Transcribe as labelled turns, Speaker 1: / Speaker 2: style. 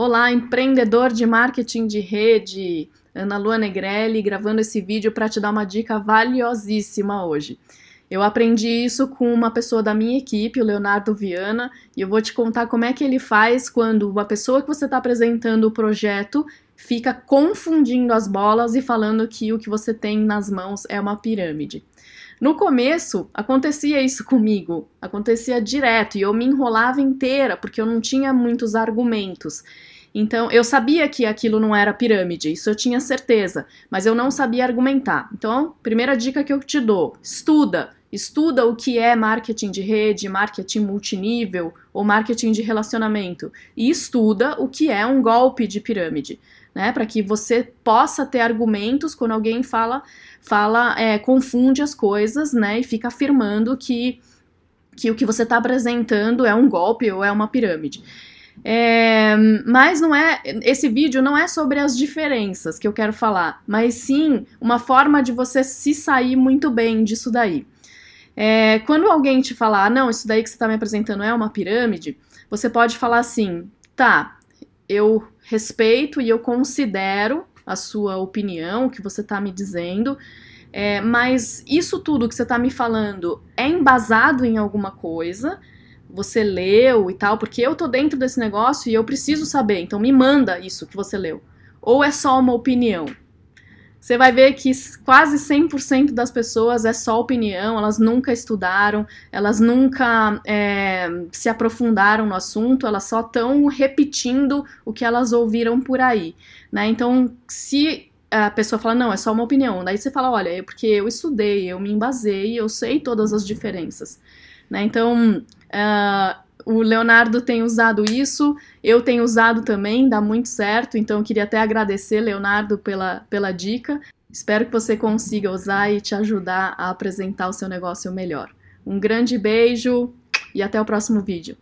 Speaker 1: Olá, empreendedor de marketing de rede, Ana Lua Negrelli, gravando esse vídeo para te dar uma dica valiosíssima hoje. Eu aprendi isso com uma pessoa da minha equipe, o Leonardo Viana, e eu vou te contar como é que ele faz quando uma pessoa que você está apresentando o projeto fica confundindo as bolas e falando que o que você tem nas mãos é uma pirâmide. No começo, acontecia isso comigo, acontecia direto e eu me enrolava inteira porque eu não tinha muitos argumentos. Então, eu sabia que aquilo não era pirâmide, isso eu tinha certeza, mas eu não sabia argumentar. Então, primeira dica que eu te dou: estuda. Estuda o que é marketing de rede, marketing multinível ou marketing de relacionamento e estuda o que é um golpe de pirâmide, né? Para que você possa ter argumentos quando alguém fala, fala, é, confunde as coisas, né? E fica afirmando que que o que você está apresentando é um golpe ou é uma pirâmide. É, mas não é. Esse vídeo não é sobre as diferenças que eu quero falar, mas sim uma forma de você se sair muito bem disso daí. É, quando alguém te falar, ah, não, isso daí que você está me apresentando é uma pirâmide, você pode falar assim, tá, eu respeito e eu considero a sua opinião, o que você está me dizendo, é, mas isso tudo que você está me falando é embasado em alguma coisa, você leu e tal, porque eu tô dentro desse negócio e eu preciso saber, então me manda isso que você leu. Ou é só uma opinião? Você vai ver que quase 100% das pessoas é só opinião, elas nunca estudaram, elas nunca é, se aprofundaram no assunto, elas só estão repetindo o que elas ouviram por aí. Né? Então, se a pessoa fala, não, é só uma opinião, daí você fala, olha, é porque eu estudei, eu me embasei, eu sei todas as diferenças. Né? Então, uh, o Leonardo tem usado isso, eu tenho usado também, dá muito certo, então queria até agradecer, Leonardo, pela, pela dica. Espero que você consiga usar e te ajudar a apresentar o seu negócio melhor. Um grande beijo e até o próximo vídeo.